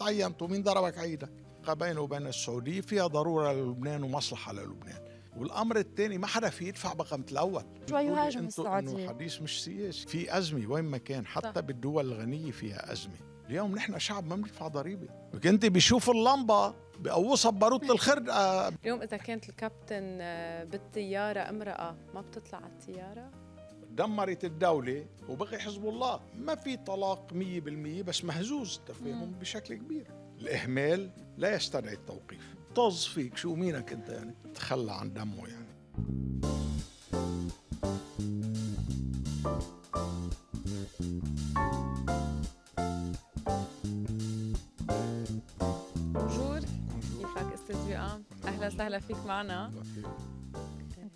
تعينتوا مين ضربك عيدك بينه وبين السعودية فيها ضرورة للبنان ومصلحة للبنان والامر الثاني ما حدا في يدفع بقمه الاول شو يهاجم السعوديه انه حديث مش سياسي في ازمه وين ما كان حتى صح. بالدول الغنيه فيها ازمه اليوم نحن شعب ما بندفع ضريبه كنت بشوف اللمبه بقوصها بباروت الخردقة آه. اليوم اذا كانت الكابتن آه، بالطياره امراه ما بتطلع على الطياره دمرت الدولة وبقي حزب الله ما في طلاق مية بالمية بس مهزوز التفاهم بشكل كبير الإهمال لا يستدعي التوقيف طز فيك شو مينك أنت يعني تخلى عن دمه يعني بونجور كيفك استاذ اهلا وسهلا فيك معنا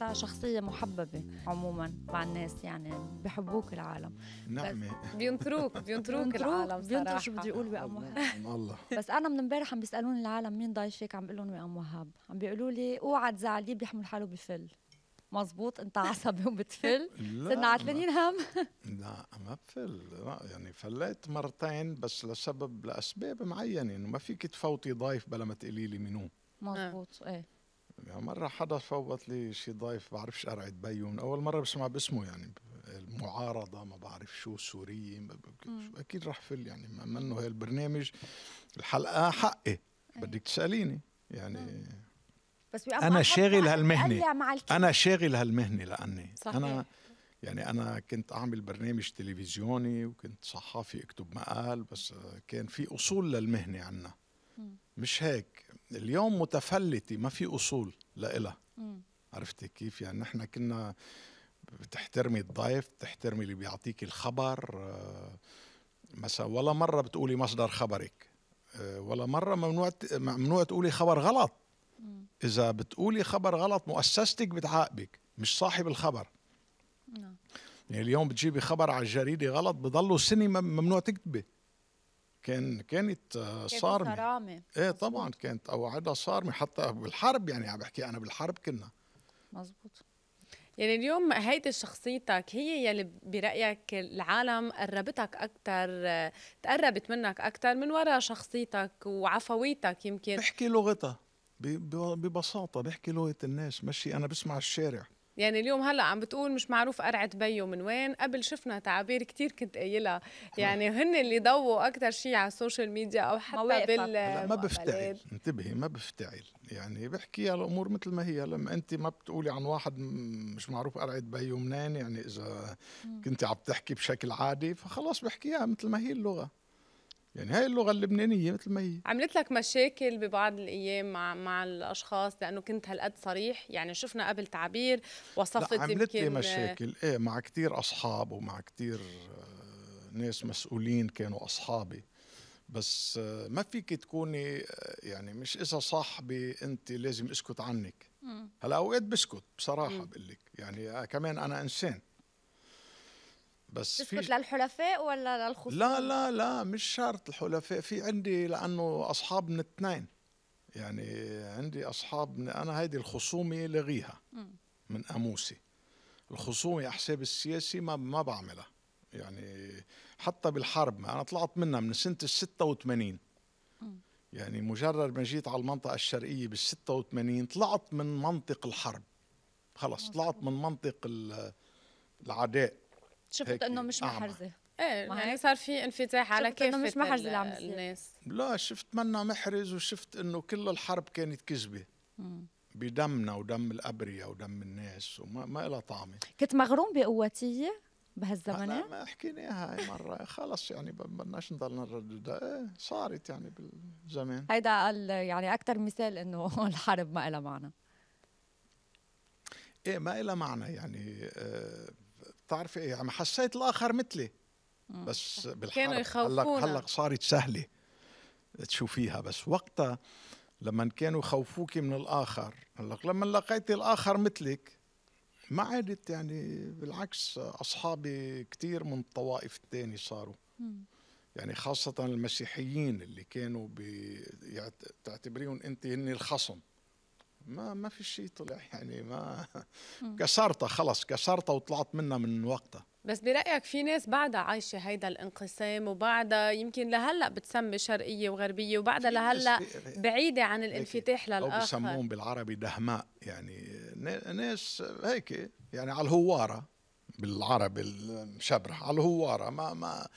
انت شخصيه محببه عموما مع الناس يعني بحبوك العالم نعمه بينطروك بينطروك العالم بينطروا شو بدي اقول وهاب الله بس انا من امبارح عم بيسالوني العالم مين ضيفك عم بقول لهم ام وهاب عم بيقولوا لي اوعى تزعلي بيحمل حاله بفل مزبوط انت عصبي وبتفل صرنا عتلانين هم لا ما بفل يعني فليت مرتين بس لسبب لاسباب معينه انه ما فيك تفوتي ضيف بلا ما تقولي لي منو مزبوط نعم. ايه يعني مرة حدا فوت لي شي ضيف بعرفش قرعة من أول مرة بسمع باسمه يعني المعارضة ما بعرف شو سورية أكيد رح فل يعني ما منه هي البرنامج الحلقة حقي إيه. بدك تسأليني يعني آه. بس انا شاغل هالمهنه انا شاغل هالمهنه لاني صحيح. انا يعني انا كنت اعمل برنامج تلفزيوني وكنت صحافي اكتب مقال بس كان في اصول للمهنه عنا مش هيك اليوم متفلته ما في اصول لإلها عرفتي كيف يعني نحن كنا بتحترمي الضيف بتحترمي اللي بيعطيك الخبر آه، مثلا ولا مره بتقولي مصدر خبرك آه، ولا مره ممنوع ممنوع تقولي خبر غلط اذا بتقولي خبر غلط مؤسستك بتعاقبك مش صاحب الخبر نعم. يعني اليوم بتجيبي خبر على الجريده غلط بضلوا سنه ممنوع تكتبي كان كانت آه، صارمه كانت ايه طبعا كانت اوعدها صارمه حتى بالحرب يعني عم بحكي انا بالحرب كنا مزبوط يعني اليوم هيدي شخصيتك هي يلي برايك العالم قربتك اكثر تقربت منك اكثر من وراء شخصيتك وعفويتك يمكن بحكي لغتها ببساطه بحكي لغه الناس ماشي انا بسمع الشارع يعني اليوم هلا عم بتقول مش معروف قرعه بيو من وين قبل شفنا تعابير كثير كنت قايلها يعني هن اللي ضووا اكثر شيء على السوشيال ميديا او حتى مواقفة. بال ما بفتعل انتبهي ما بفتعل يعني بحكي على الامور مثل ما هي لما انت ما بتقولي عن واحد مش معروف قرعه بيو منين يعني اذا كنت عم تحكي بشكل عادي فخلاص بحكيها مثل ما هي اللغه يعني هاي اللغه اللبنانيه مثل ما هي عملت لك مشاكل ببعض الايام مع مع الاشخاص لانه كنت هالقد صريح يعني شفنا قبل تعبير وصفت لا عملت لي مشاكل ايه مع كثير اصحاب ومع كثير آه، ناس مسؤولين كانوا اصحابي بس آه، ما فيك تكوني آه، يعني مش اذا صاحبي انت لازم اسكت عنك هلا اوقات بسكت بصراحه بقول لك يعني كمان انا انسان بس في للحلفاء ولا للخصوم؟ لا لا لا مش شرط الحلفاء في عندي لأنه أصحاب من اثنين يعني عندي أصحاب من أنا هيدي الخصومة لغيها من أموسي الخصومة أحساب السياسي ما ما بعملها يعني حتى بالحرب ما أنا طلعت منها من سنة ال 86 يعني مجرد ما جيت على المنطقة الشرقية بال 86 طلعت من منطق الحرب خلص طلعت من منطق العداء شفت انه مش محرزه ايه يعني صار في انفتاح على كيف مش محرز الناس لا شفت منا محرز وشفت انه كل الحرب كانت كذبه بدمنا ودم الابرياء ودم الناس وما ما لها طعمه كنت مغروم بقوتيه بهالزمن ما حكيناها هاي مرة خلص يعني بدناش نضل نرددها ايه صارت يعني بالزمان هيدا يعني أكثر مثال إنه الحرب ما لها معنى ايه ما لها معنى يعني آه تعرفي ايه عم يعني حسيت الاخر مثلي بس بالحرب كانوا يخوفونا هلق صارت سهله تشوفيها بس وقتها لما كانوا يخوفوك من الاخر هلق لما لقيت الاخر مثلك ما عادت يعني بالعكس اصحابي كثير من الطوائف الثانيه صاروا يعني خاصه المسيحيين اللي كانوا بي... تعتبريهم انت هن الخصم ما ما في شيء طلع يعني ما كسرتها خلص كسرتها وطلعت منها من وقتها بس برايك في ناس بعدها عايشه هيدا الانقسام وبعدها يمكن لهلا بتسمي شرقيه وغربيه وبعدها لهلا بعيده عن الانفتاح للاخر او بسموهم بالعربي دهماء يعني ناس هيك يعني على الهواره بالعربي المشبرح على الهواره ما ما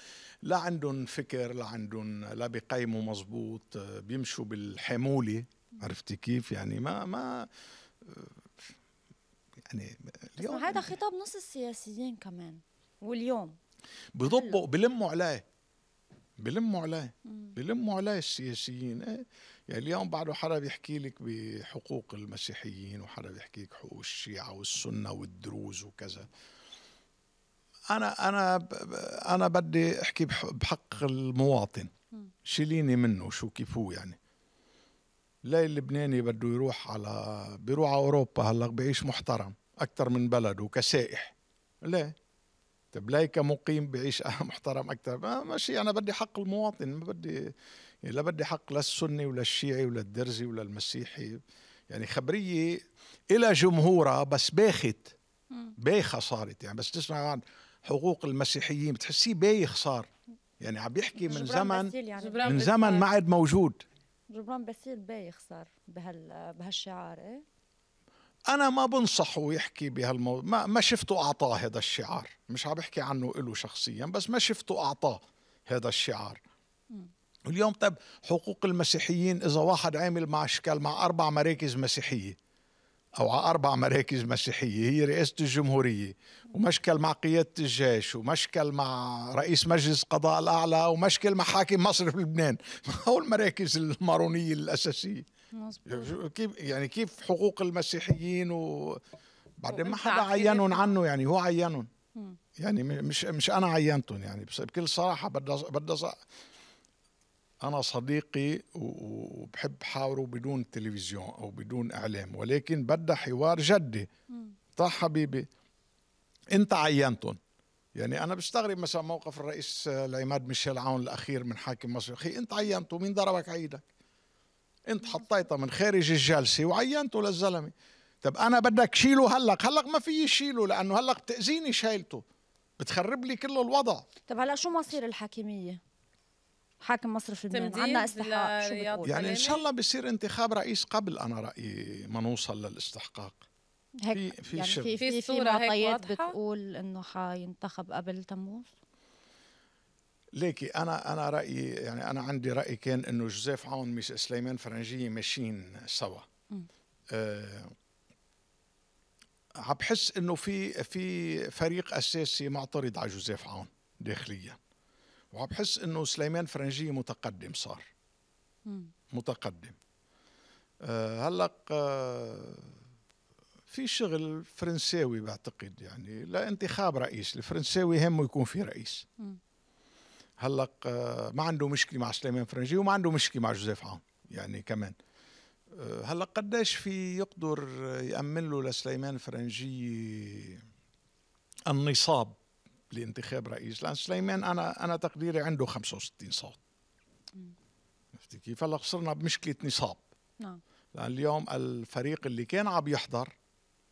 لا عندهم فكر لا عندهم لا بقيموا مزبوط بيمشوا بالحموله عرفتي كيف يعني ما ما يعني اليوم هذا خطاب نص السياسيين كمان واليوم بضبوا بلموا عليه بلموا عليه بلموا عليه السياسيين ايه يعني اليوم بعده حدا بيحكي لك بحقوق المسيحيين وحدا بيحكي لك حقوق الشيعة والسنة والدروز وكذا أنا أنا أنا بدي أحكي بحق المواطن شيليني منه شو كيف هو يعني ليه اللبناني بده يروح على بيروح على اوروبا هلا بعيش محترم اكثر من بلده كسائح ليه طب ليه كمقيم بعيش محترم اكثر ما ماشي انا بدي حق المواطن ما بدي يعني لا بدي حق للسني ولا الشيعي ولا الدرزي ولا المسيحي يعني خبريه إلى جمهورها بس باخت بايخه صارت يعني بس تسمع عن حقوق المسيحيين بتحسيه بايخ صار يعني عم يحكي من زمن يعني. من زمن ما عاد موجود جبران باسيل بايخ صار بهال بهالشعار ايه انا ما بنصحه يحكي بهالموضوع ما, ما شفته اعطاه هذا الشعار مش عم بحكي عنه له شخصيا بس ما شفته اعطاه هذا الشعار م. اليوم طب حقوق المسيحيين اذا واحد عامل مع اشكال مع اربع مراكز مسيحيه أو على أربع مراكز مسيحية هي رئاسة الجمهورية ومشكل مع قيادة الجيش ومشكل مع رئيس مجلس قضاء الأعلى ومشكل مع حاكم مصر في لبنان هو المراكز المارونية الأساسية مزبوط. كيف يعني كيف حقوق المسيحيين و بعدين ما حدا عينهم عنه يعني هو عينهم يعني مش مش انا عينتهم يعني بكل صراحه بدي بدي أنا صديقي وبحب حاوره بدون تلفزيون أو بدون إعلام ولكن بدها حوار جدي طح حبيبي أنت عينتهم يعني أنا بستغرب مثلا موقف الرئيس العماد ميشيل عون الأخير من حاكم مصر أخي أنت عينته مين ضربك عيدك أنت حطيتها من خارج الجلسة وعينته للزلمة طب أنا بدك شيله هلق هلق ما في شيله لأنه هلق بتأذيني شايلته بتخرب لي كل الوضع طب هلا شو مصير الحاكمية؟ حاكم مصر في لبنان عندنا استحقاق شو بتقول؟ يعني ان شاء الله بصير انتخاب رئيس قبل انا رايي ما نوصل للاستحقاق هيك في في يعني في في, في معطيات بتقول انه حينتخب قبل تموز ليكي انا انا رايي يعني انا عندي راي كان انه جوزيف عون مش سليمان فرنجيه ماشيين سوا أه عم بحس انه في في فريق اساسي معترض على جوزيف عون داخليا وبحس انه سليمان فرنجيه متقدم صار متقدم أه هلا أه في شغل فرنساوي بعتقد يعني لانتخاب رئيس الفرنساوي همه يكون في رئيس هلا أه ما عنده مشكله مع سليمان فرنجي وما عنده مشكله مع جوزيف عون يعني كمان آه، هلا قديش في يقدر يامن له لسليمان فرنجي النصاب لانتخاب رئيس لان سليمان انا انا تقديري عنده 65 صوت عرفتي كيف هلا خسرنا بمشكله نصاب نعم لان اليوم الفريق اللي كان عم يحضر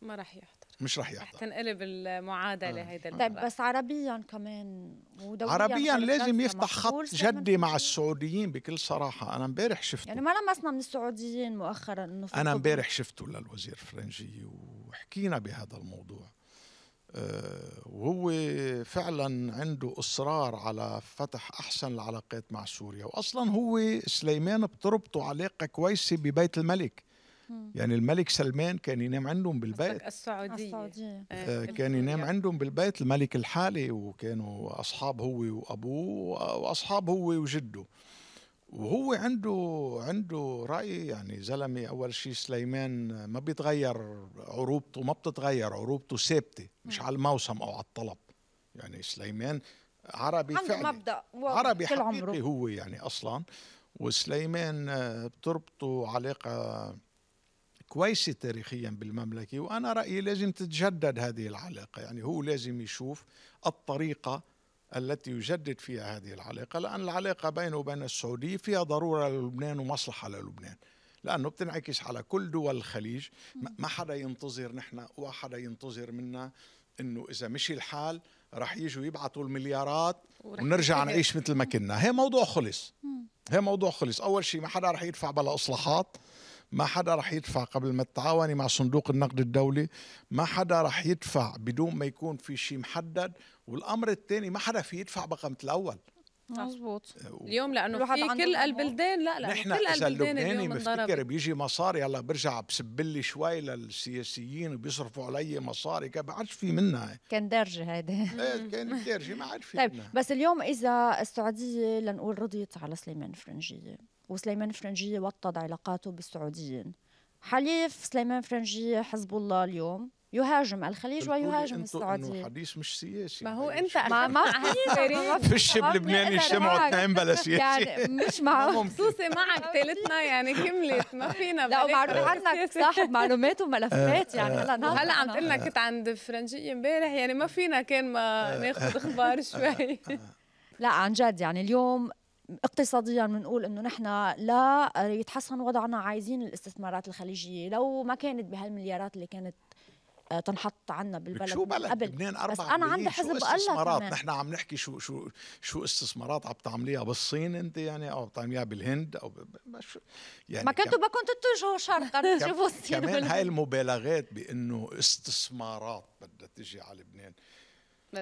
ما راح يحضر مش رح يحضر رح تنقلب المعادله آه. هيدا طيب بس عربيا كمان ودوليا عربيا لازم يفتح خط جدي مع السعوديين بكل صراحه انا امبارح شفته يعني ما لمسنا من السعوديين مؤخرا انه انا امبارح شفته للوزير الفرنجي وحكينا بهذا الموضوع آه، وهو فعلا عنده اصرار على فتح احسن العلاقات مع سوريا واصلا هو سليمان بتربطه علاقه كويسه ببيت الملك يعني الملك سلمان كان ينام عندهم بالبيت السعودية, السعودية. آه, آه، كان ينام يعني. عندهم بالبيت الملك الحالي وكانوا أصحاب هو وأبوه وأصحاب هو وجده وهو عنده عنده راي يعني زلمه اول شيء سليمان ما بيتغير عروبته ما بتتغير عروبته ثابته مش على الموسم او على الطلب يعني سليمان عربي فعلي مبدا عربي حقيقي هو يعني اصلا وسليمان آه، بتربطه علاقه كويسه تاريخيا بالمملكه وانا رايي لازم تتجدد هذه العلاقه يعني هو لازم يشوف الطريقه التي يجدد فيها هذه العلاقة لأن العلاقة بينه وبين السعودية فيها ضرورة للبنان ومصلحة للبنان لأنه بتنعكس على كل دول الخليج ما حدا ينتظر نحن وحدا ينتظر منا انه اذا مشي الحال رح يجوا يبعثوا المليارات ونرجع نعيش مثل ما كنا هي موضوع خلص هي موضوع خلص اول شيء ما حدا رح يدفع بلا اصلاحات ما حدا رح يدفع قبل ما تتعاوني مع صندوق النقد الدولي ما حدا رح يدفع بدون ما يكون في شيء محدد والامر الثاني ما حدا في يدفع بقمه الاول مزبوط آه، اليوم لانه في كل البلدان لا لا نحن كل اذا اليوم مفتكر بيجي مصاري هلا برجع بسب لي شوي للسياسيين وبيصرفوا علي مصاري ما عادش في منها كان درجه هيدا ايه كان درجه ما عاد في طيب منها. بس اليوم اذا السعوديه لنقول رضيت على سليمان فرنجيه وسليمان فرنجية وطد علاقاته بالسعوديين حليف سليمان فرنجية حزب الله اليوم يهاجم الخليج ويهاجم السعوديه حديث مش سياسي ما هو انت ما ما فيش بلبناني اجتمعوا اثنين بلا سياسي يعني مش مع خصوصي معك ثالثنا يعني كملت ما فينا لا ومعروف عنك صاحب معلومات وملفات آه، يعني آه، هلا هلا عم تقول لك كنت عند فرنجيه امبارح يعني ما فينا كان ما آه. ناخذ اخبار شوي لا عن جد يعني اليوم اقتصاديا بنقول انه نحن لا يتحسن وضعنا عايزين الاستثمارات الخليجيه لو ما كانت بهالمليارات اللي كانت آه، تنحط عنا بالبلد شو بلد قبل لبنان أربعة بس انا عندي حزب قال استثمارات نحن عم نحكي شو شو شو استثمارات عم تعمليها بالصين انت يعني او بتعمليها بالهند او يعني ما كنتوا بدكم تتجهوا شرقا تشوفوا كمان هاي المبالغات بانه استثمارات بدها تجي على لبنان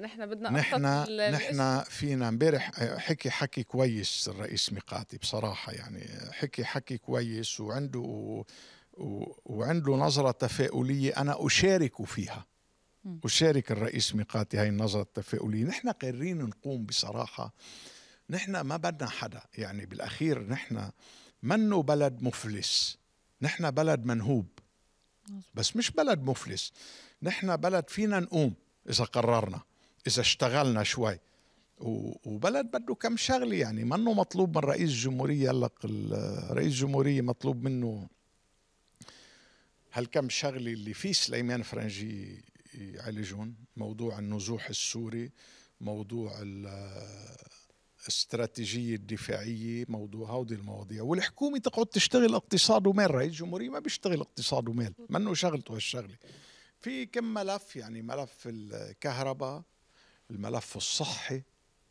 نحن بدنا نحن نحن فينا امبارح آه، حكي حكي كويس الرئيس ميقاتي بصراحه يعني حكي حكي كويس وعنده و... وعنده نظره تفاؤليه انا اشارك فيها اشارك الرئيس ميقاتي هاي النظره التفاؤليه نحن قارين نقوم بصراحه نحن ما بدنا حدا يعني بالاخير نحن منو بلد مفلس نحن بلد منهوب بس مش بلد مفلس نحن بلد فينا نقوم اذا قررنا اذا اشتغلنا شوي وبلد بده كم شغله يعني منه مطلوب من رئيس الجمهوريه يلق رئيس الجمهوريه مطلوب منه هالكم شغله اللي في سليمان فرنجي يعالجون موضوع النزوح السوري موضوع الاستراتيجية الدفاعية موضوع هودي المواضيع والحكومة تقعد تشتغل اقتصاد ومال رئيس الجمهورية ما بيشتغل اقتصاد ومال منه شغلته هالشغلة في كم ملف يعني ملف الكهرباء الملف الصحي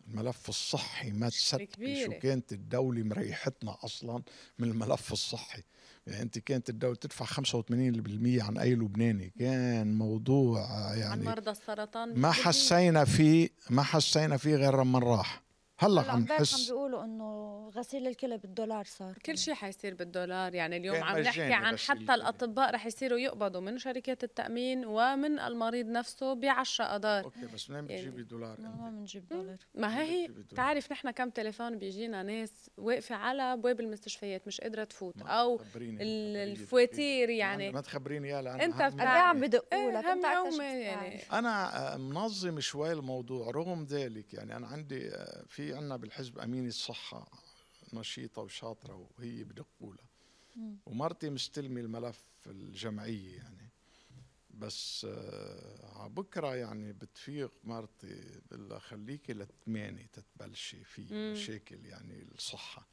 الملف الصحي ما تصدقي شو كانت الدولة مريحتنا أصلا من الملف الصحي يعني أنت كانت الدولة تدفع 85% عن أي لبناني كان موضوع يعني عن مرضى السرطان ما حسينا فيه ما حسينا فيه غير لما راح هلا عم بحس عم بيقولوا انه غسيل الكلى بالدولار صار كل شيء حيصير بالدولار يعني اليوم عم نحكي عن حتى الاطباء رح يصيروا يقبضوا من شركات التامين ومن المريض نفسه ب 10 اضار اوكي بس منين بتجيبي يعني دولار ما بنجيب دولار ما هي بتعرف نحن كم تليفون بيجينا ناس واقفه على ابواب المستشفيات مش قادره تفوت او الفواتير يعني ما تخبريني لانه انت قد ايه عم بدقوا لك انت يعني انا منظم شوي الموضوع رغم ذلك يعني انا عندي آه، في عندنا بالحزب امينه الصحة نشيطه وشاطره وهي بدقولها ومرتي مستلمه الملف الجمعيه يعني بس آه، على بكره يعني بتفيق مرتي بقول خليكي للثمانية تتبلشي في مشاكل يعني الصحه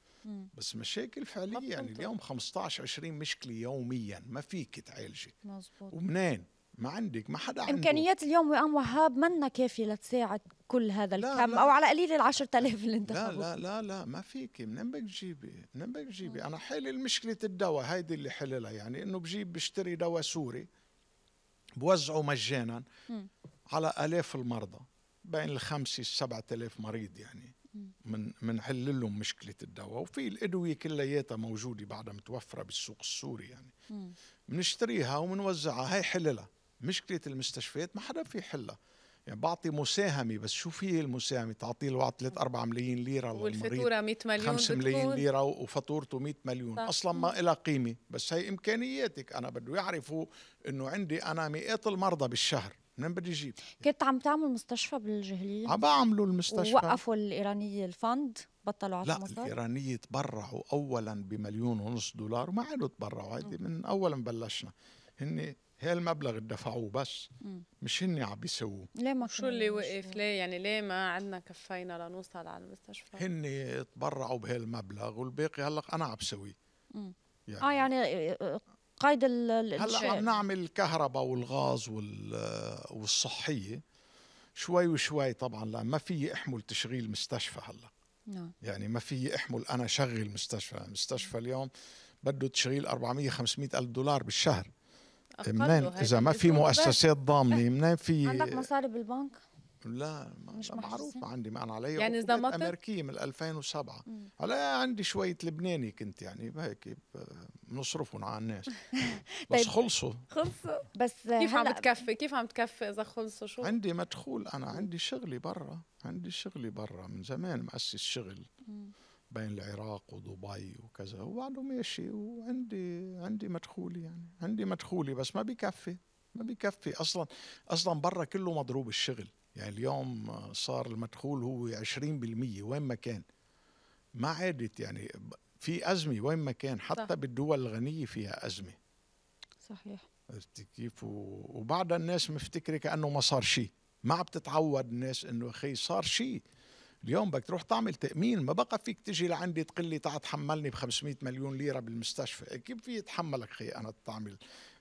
بس مشاكل فعليه يعني اليوم 15 20 مشكله يوميا ما فيك تعالجي مزبوط ومنين ما عندك ما حدا عنده امكانيات اليوم وام وهاب منا كافيه لتساعد كل هذا الكم لا لا او على قليل ال 10000 اللي انتخبوا لا لا لا لا ما فيك منين بدك تجيبي منين بدك تجيبي آه. انا حل مشكله الدواء هيدي اللي حللها يعني انه بجيب بشتري دواء سوري بوزعه مجانا م. على الاف المرضى بين الخمسة السبعة آلاف مريض يعني من حل لهم مشكلة الدواء وفي الأدوية كلياتها موجودة بعدها متوفرة بالسوق السوري يعني بنشتريها وبنوزعها هي حللها مشكله المستشفيات ما حدا في حلها يعني بعطي مساهمه بس شو في المساهمه تعطي الواحد 3 4 ملايين ليره والفاتوره 100 مليون 5 ملايين ليره وفاتورته 100 مليون صح. اصلا ما لها قيمه بس هي امكانياتك انا بده يعرفوا انه عندي انا مئات المرضى بالشهر منين بدي اجيب كنت عم تعمل مستشفى بالجهليه عم بعملوا المستشفى ووقفوا الايرانيه الفند بطلوا عطوا لا الايرانيه تبرعوا اولا بمليون ونص دولار وما عادوا تبرعوا هيدي من اول ما بلشنا هن هي المبلغ اللي دفعوه بس مش هن عم بيسووه ليه ما شو اللي وقف ليه يعني ليه ما عندنا كفينا لنوصل على المستشفى هن تبرعوا بهالمبلغ والباقي هلا انا عم بسويه يعني اه يعني آه، آه، قيد ال هلا عم نعمل الكهرباء والغاز آه، والصحيه شوي وشوي طبعا لا ما في احمل تشغيل مستشفى هلا نعم يعني ما في احمل انا شغل مستشفى يعني مستشفى اليوم بده تشغيل 400 500 الف دولار بالشهر منين اذا ما في مؤسسات ضامنه منين في عندك مصاري بالبنك؟ لا مش معروف ما عندي ما انا علي يعني ازدمطت امريكيه من 2007 هلا عندي شويه لبناني كنت يعني هيك بنصرفهم على الناس بس طيب، خلصوا خلصوا بس كيف عم بتكفي كيف عم تكفي اذا خلصوا شو عندي مدخول انا عندي شغلي برا عندي شغلي برا من زمان مؤسس شغل بين العراق ودبي وكذا وبعدهم ماشي وعندي عندي مدخولي يعني عندي مدخولي بس ما بيكفي ما بيكفي اصلا اصلا برا كله مضروب الشغل يعني اليوم صار المدخول هو 20% وين ما كان ما عادت يعني في ازمه وين ما كان حتى صح. بالدول الغنيه فيها ازمه صحيح عرفتي كيف وبعدها الناس مفتكره كانه ما صار شيء ما عم تتعود الناس انه اخي صار شيء اليوم بدك تروح تعمل تامين ما بقى فيك تجي لعندي تقول لي تعال تحملني ب 500 مليون ليره بالمستشفى كيف في يتحملك خي انا تعمل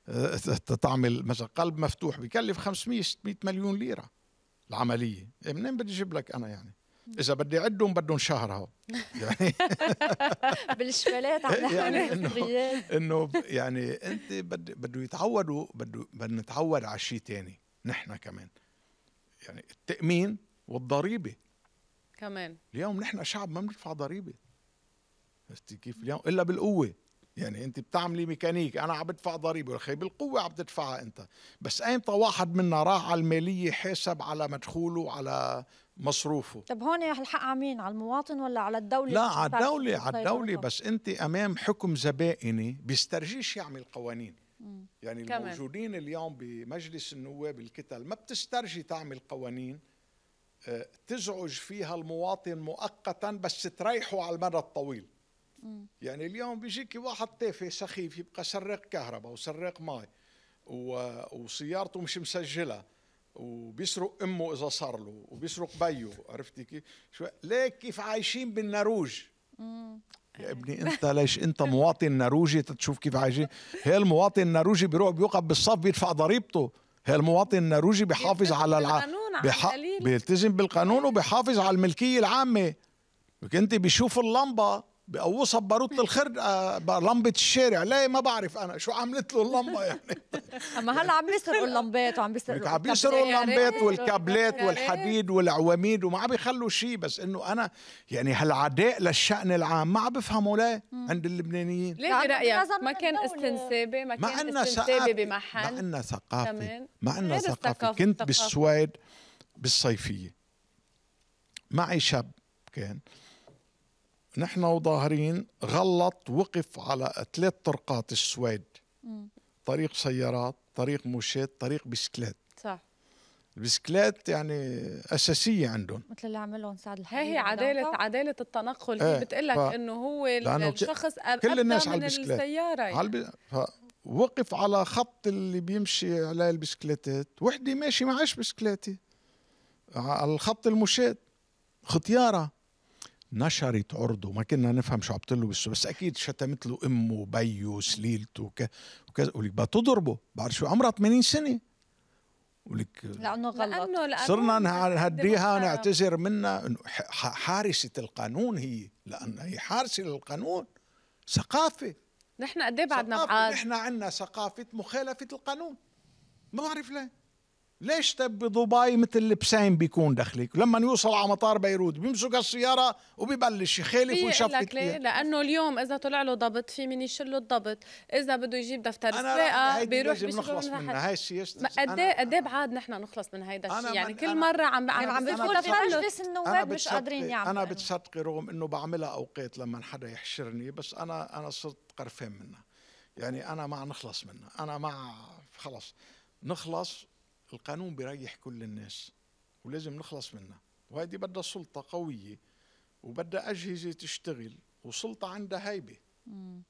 آه، تعمل مثلا قلب مفتوح بكلف 500 600 مليون ليره العمليه إيه، منين بدي اجيب لك انا يعني اذا بدي عدهم بدهم شهر هو يعني بالشمالات عم يعني انه انه يعني انت بده بده يتعودوا بده بدنا نتعود على شيء ثاني نحن كمان يعني التامين والضريبه كمان اليوم نحن شعب ما بندفع ضريبه عرفتي كيف اليوم الا بالقوه يعني انت بتعملي ميكانيك انا عم بدفع ضريبه اخي بالقوه عم تدفعها انت بس ايمتى واحد منا راح على الماليه حاسب على مدخوله على مصروفه طب هون الحق على مين على المواطن ولا على الدوله لا على الدوله على الدوله بس انت امام حكم زبائني بيسترجيش يعمل قوانين يعني كمان. الموجودين اليوم بمجلس النواب الكتل ما بتسترجي تعمل قوانين آه، تزعج فيها المواطن مؤقتا بس تريحه على المدى الطويل يعني اليوم بيجيك واحد تافه سخيف يبقى سراق كهرباء وسراق مي وسيارته مش مسجله وبيسرق امه اذا صار له وبيسرق بيه عرفتي كيف شو ليك كيف عايشين بالنروج يا آه. ابني انت ليش انت مواطن نروجي تشوف كيف عايشين هي المواطن النروجي بيروح بيوقف بالصف بيدفع ضريبته المواطن النرويجي بحافظ على الع... بح... بيلتزم بالقانون أيوة. وبيحافظ على الملكيه العامه انت بيشوف اللمبه بقوصها صبروت الخرد آه، لمبه الشارع لا ما بعرف انا شو عملت له اللمبه يعني اما هلا عم بيسرقوا اللمبات وعم بيسرقوا عم بيسرقوا اللمبات والكابلات والحديد والعواميد وما عم بيخلوا شيء بس انه انا يعني هالعداء للشان العام ما عم بفهمه ليه عند اللبنانيين ليه برايك ما كان استنسابي ما كان استنسابي بمحل ما عندنا ثقافه ما عندنا ثقافه كنت بالسويد بالصيفيه معي شاب كان نحن وظاهرين غلط وقف على ثلاث طرقات السويد م. طريق سيارات طريق موشيت طريق بسكلات صح البسكلات يعني اساسيه عندهم مثل اللي عملهم سعد الحبيب هي عداله ده. عداله التنقل هي إيه، بتقول لك ف... انه هو الشخص كل الناس على البسكلات السياره يعني. على الب... ف... وقف على خط اللي بيمشي على البسكليتات وحدي ماشي معاش بسكليتي على الخط المشيت ختيارة نشرت عرضه ما كنا نفهم شو عم له بالسوق بس اكيد شتمت له امه وبيه وسليلته وكذا وكذا ولك بدها تضربه بعد شو عمرها 80 سنه ولك لانه غلط لأنه صرنا نهديها نعتذر منها انه حارسه القانون هي لان هي حارسه للقانون ثقافه نحن قد ايه بعدنا بعاد نحن عندنا ثقافه مخالفه القانون ما بعرف ليه ليش طب بدبي مثل لبسين بيكون دخلك لما يوصل على مطار بيروت بيمسك السياره وبيبلش يخالف إيه، لك ليه؟ لانه اليوم اذا طلع له ضبط في من يشيل له الضبط اذا بده يجيب دفتر سرقه بيروح بنخلص من منها هاي السياسه قد ايه قد ايه بعاد نحن نخلص من هيدا الشيء يعني كل مره عم يعني عم, عم بفوت مجلس النواب مش قادرين يعملوا انا بتصدقي رغم انه بعملها اوقات لما حدا يحشرني بس انا انا صرت قرفان منها يعني انا مع نخلص منها انا مع خلص نخلص القانون بيريح كل الناس ولازم نخلص منه وهذه بدها سلطة قوية وبدها أجهزة تشتغل وسلطة عندها هيبة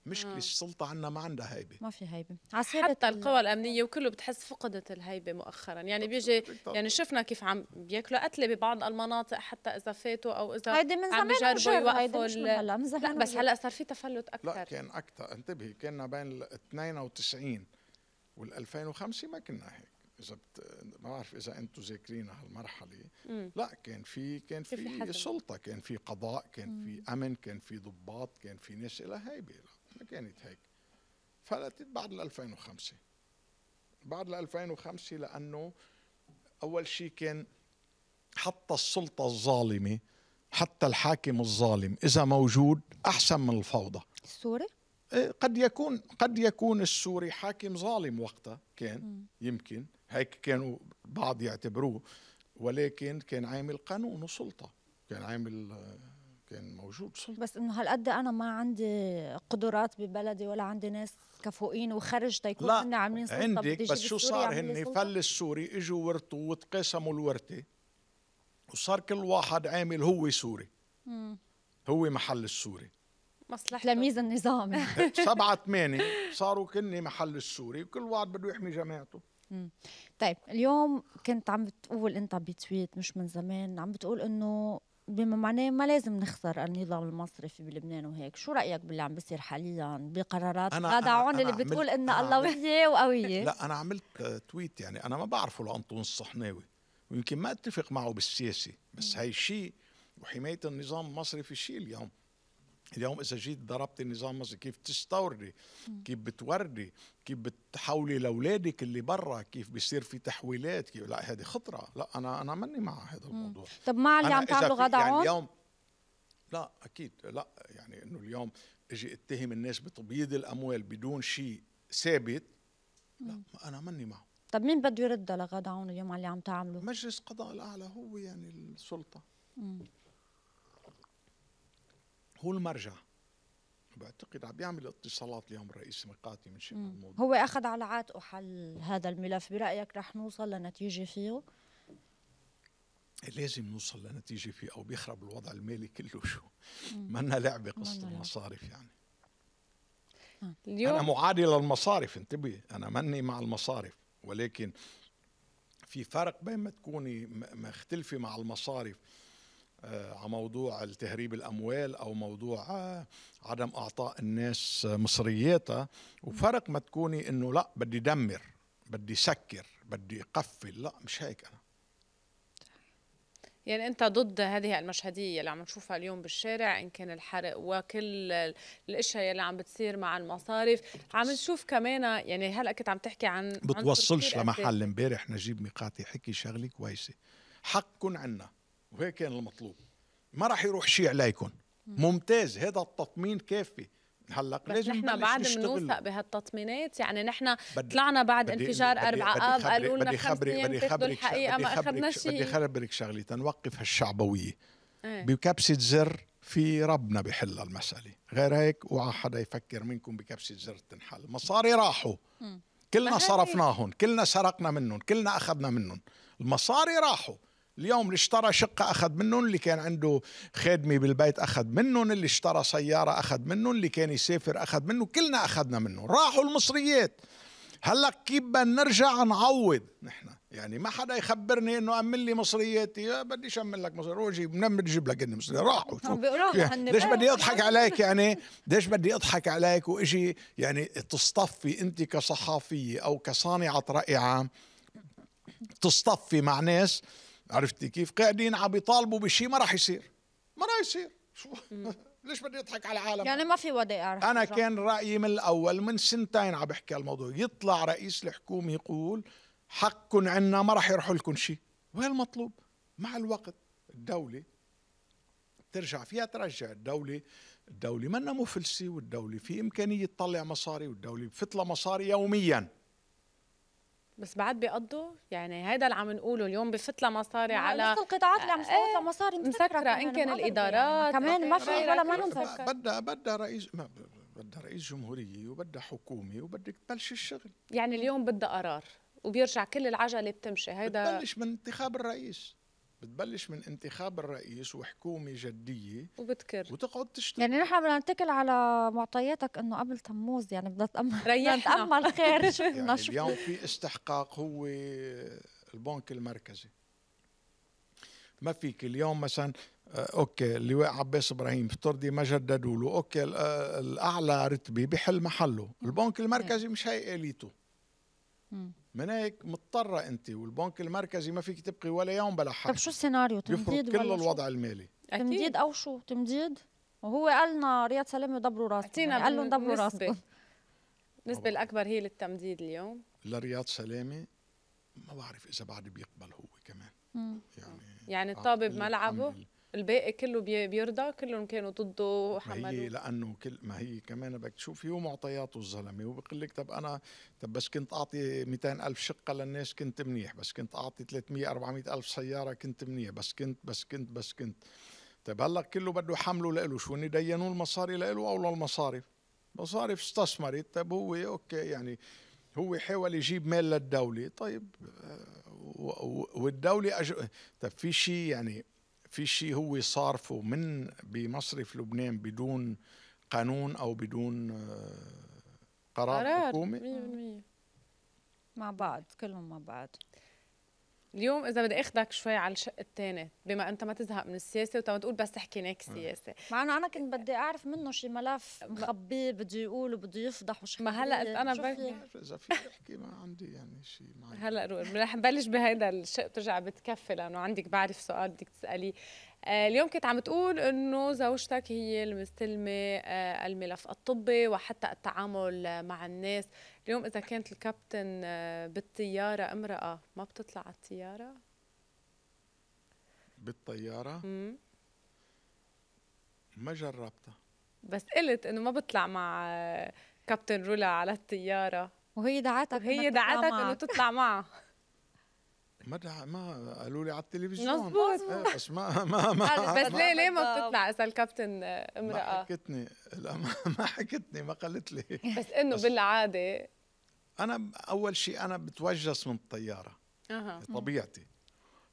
مشكلة آه. السلطة عندنا ما عندها هيبة ما في هيبة حتى القوى الأمنية وكله بتحس فقدت الهيبة مؤخرا يعني بيجي يعني شفنا كيف عم بياكلوا قتلة ببعض المناطق حتى إذا فاتوا أو إذا هيدي من زمان بيجربوا يوقفوا من زمان لا بس هلا صار في تفلت أكثر لا كان أكثر انتبهي كنا بين ال 92 وال 2005 ما كنا هيك اذا بت... ما بعرف اذا انتم ذاكرين هالمرحله مم. لا كان في كان في سلطه كان في قضاء كان مم. في امن كان في ضباط كان في ناس الى هيبه ما كانت هيك فلتت بعد ال 2005 بعد ال 2005 لانه اول شيء كان حتى السلطه الظالمه حتى الحاكم الظالم اذا موجود احسن من الفوضى السوري إيه، قد يكون قد يكون السوري حاكم ظالم وقتها كان يمكن هيك كانوا بعض يعتبروه ولكن كان عامل قانون وسلطه كان عامل كان موجود سلطة. بس انه هالقد انا ما عندي قدرات ببلدي ولا عندي ناس كفؤين وخرج تيكون هن عاملين سلطه عندك بس شو صار هن فل السوري اجوا ورثوا وتقاسموا الورثه وصار كل واحد عامل هو سوري هو محل السوري مصلحته تلاميذ النظام سبعة ثمانية صاروا كني محل السوري وكل واحد بده يحمي جماعته طيب اليوم كنت عم بتقول انت بتويت مش من زمان عم بتقول انه بما معناه ما لازم نخسر النظام المصرفي بلبنان وهيك شو رايك باللي عم بيصير حاليا بقرارات غاده عون اللي بتقول ان اللويه وقويه لا انا عملت آه، تويت يعني انا ما بعرفه لانطون الصحناوي ويمكن ما اتفق معه بالسياسه بس هي شيء وحمايه النظام المصرفي شيء اليوم اليوم اذا جيت ضربت النظام المصري كيف تستوردي كيف بتوردي كيف بتحولي لاولادك اللي برا كيف بيصير في تحويلات كيف لا هذه خطره لا انا انا ماني مع هذا الموضوع طب مع اللي عم تعمله غدا يعني اليوم لا اكيد لا يعني انه اليوم اجي اتهم الناس بتبييض الاموال بدون شيء ثابت لا انا ماني معه طب مين بده يرد لغدا عون اليوم على اللي عم تعمله؟ مجلس قضاء الاعلى هو يعني السلطه مم. هو المرجع بعتقد عم بيعمل اتصالات اليوم الرئيس ميقاتي من شان الموضوع هو اخذ على عاتقه حل هذا الملف برايك رح نوصل لنتيجه فيه لازم نوصل لنتيجة فيه أو بيخرب الوضع المالي كله شو لنا لعبة قصة المصارف يعني آه. اليوم. أنا معادي للمصارف انتبه أنا مني مع المصارف ولكن في فرق بين ما تكوني مختلفة مع المصارف آه، على موضوع التهريب الاموال او موضوع آه، عدم اعطاء الناس مصرياتها وفرق ما تكوني انه لا بدي دمر بدي سكر بدي قفل لا مش هيك انا يعني انت ضد هذه المشهديه اللي عم نشوفها اليوم بالشارع ان كان الحرق وكل الاشياء اللي عم بتصير مع المصارف عم نشوف كمان يعني هلا كنت عم تحكي عن بتوصلش لمحل امبارح نجيب ميقاتي حكي شغله كويسه حق عندنا وهيك كان المطلوب ما راح يروح شيء عليكم ممتاز هذا التطمين كافي هلا بس نحن بعد بنوثق بهالتطمينات يعني نحن طلعنا بعد انفجار أربعة اب قالوا لنا بدي خبرك بدي الحقيقه ما اخذنا شيء بدي خبرك شغله تنوقف هالشعبويه ايه؟ بكبسه زر في ربنا بحل المسألة غير هيك وعا حدا يفكر منكم بكبسة زر تنحل مصاري راحوا كلنا صرفناهم كلنا سرقنا منهم كلنا أخذنا منهم المصاري راحوا اليوم اللي اشترى شقة أخذ منهم اللي كان عنده خادمة بالبيت أخذ منهم اللي اشترى سيارة أخذ منهم اللي كان يسافر أخذ منه كلنا أخذنا منه راحوا المصريات هلا كيف بدنا نرجع نعوض نحن يعني ما حدا يخبرني انه امن لي مصرياتي بديش امن لك مصري روجي بدي اجيب لك اني مصري راحوا يعني ليش بدي اضحك عليك يعني ليش بدي اضحك عليك واجي يعني تصطفي انت كصحافيه او كصانعه راي عام تصطفي مع ناس عرفتي كيف قاعدين عم يطالبوا بشيء ما راح يصير ما راح يصير شو ليش بدي اضحك على العالم يعني ما في ودائع انا كان رايي من الاول من سنتين عم بحكي الموضوع يطلع رئيس الحكومه يقول حقكم عنا ما راح يرحوا لكم شيء وين المطلوب مع الوقت الدوله ترجع فيها ترجع الدوله الدوله منا مفلسه والدوله في امكانيه تطلع مصاري والدوله بفتلى مصاري يوميا بس بعد بيقضوا يعني هذا اللي عم نقوله اليوم بفت لها مصاري على نص القطاعات اللي عم آه، آه، تفوت مصاري مسكره ان كان الادارات يعني. كمان آه، ما في ولا ما مسكره بدها بدها رئيس ما بدها رئيس جمهوريه وبدها حكومه وبدك تبلش الشغل يعني اليوم بدها قرار وبيرجع كل العجله بتمشي هيدا بتبلش من انتخاب الرئيس بتبلش من انتخاب الرئيس وحكومه جديه وبتكر وتقعد تشتغل يعني نحن بدنا نتكل على معطياتك انه قبل تموز يعني بدنا نتامل بدنا نتامل خير شفنا يعني اليوم في استحقاق هو البنك المركزي ما فيك اليوم مثلا آه، اوكي اللواء عباس ابراهيم افترضي ما جددوا له اوكي آه، الاعلى رتبه بحل محله البنك المركزي مش هي اليته من هيك مضطره انت والبنك المركزي ما فيك تبقي ولا يوم بلا حق طيب شو السيناريو تمديد كل الوضع المالي تمديد او شو تمديد وهو قال لنا رياض سلامه دبروا راسكم يعني قال لهم دبروا راسكم النسبة الأكبر هي للتمديد اليوم لرياض سلامة ما بعرف إذا بعد بيقبل هو كمان مم. يعني يعني الطابب ملعبه الباقي كله بيرضى كلهم كانوا ضده وحملوا هي لانه كل ما هي كمان بدك تشوف هو معطياته الزلمه وبقول لك طب انا طب بس كنت اعطي 200 الف شقه للناس كنت منيح بس كنت اعطي 300 400 الف سياره كنت منيح بس كنت بس كنت بس كنت طيب هلا كله بده يحمله لإله شو اني دينوا المصاري لإله او للمصارف مصارف استثمرت طيب هو اوكي يعني هو حاول يجيب مال للدوله طيب آه، والدوله أج... طب في شيء يعني في شيء هو صارفه من بمصرف لبنان بدون قانون او بدون آه، قرار, قرار حكومي 100% مع بعض كلهم مع بعض اليوم اذا بدي اخذك شوي على الشق الثاني بما انت ما تزهق من السياسه وتما تقول بس تحكي هيك سياسه مع انه انا كنت بدي اعرف منه شي ملف مخبيه بده يقول وبده يفضح وش ما هلا انا بركي اذا في احكي ما عندي يعني شيء معين هلا رح نبلش بهيدا الشق بترجع بتكفي لانه عندك بعرف سؤال بدك تساليه آه، اليوم كنت عم تقول انه زوجتك هي اللي مستلمه آه، الملف الطبي وحتى التعامل مع الناس اليوم اذا كانت الكابتن آه، بالطياره امراه ما بتطلع على الطياره بالطياره مم. ما جربتها بس قلت انه ما بطلع مع كابتن رولا على الطياره وهي دعتك وهي دعتك انه تطلع معه ما ما قالوا لي على التلفزيون مزبوط بس ما ما ما بس ليه ليه ما بتطلع اذا الكابتن امراه؟ ما حكتني لا ما حكتني ما قالت لي بس انه بالعاده انا اول شيء انا بتوجس من الطياره اها يعني طبيعتي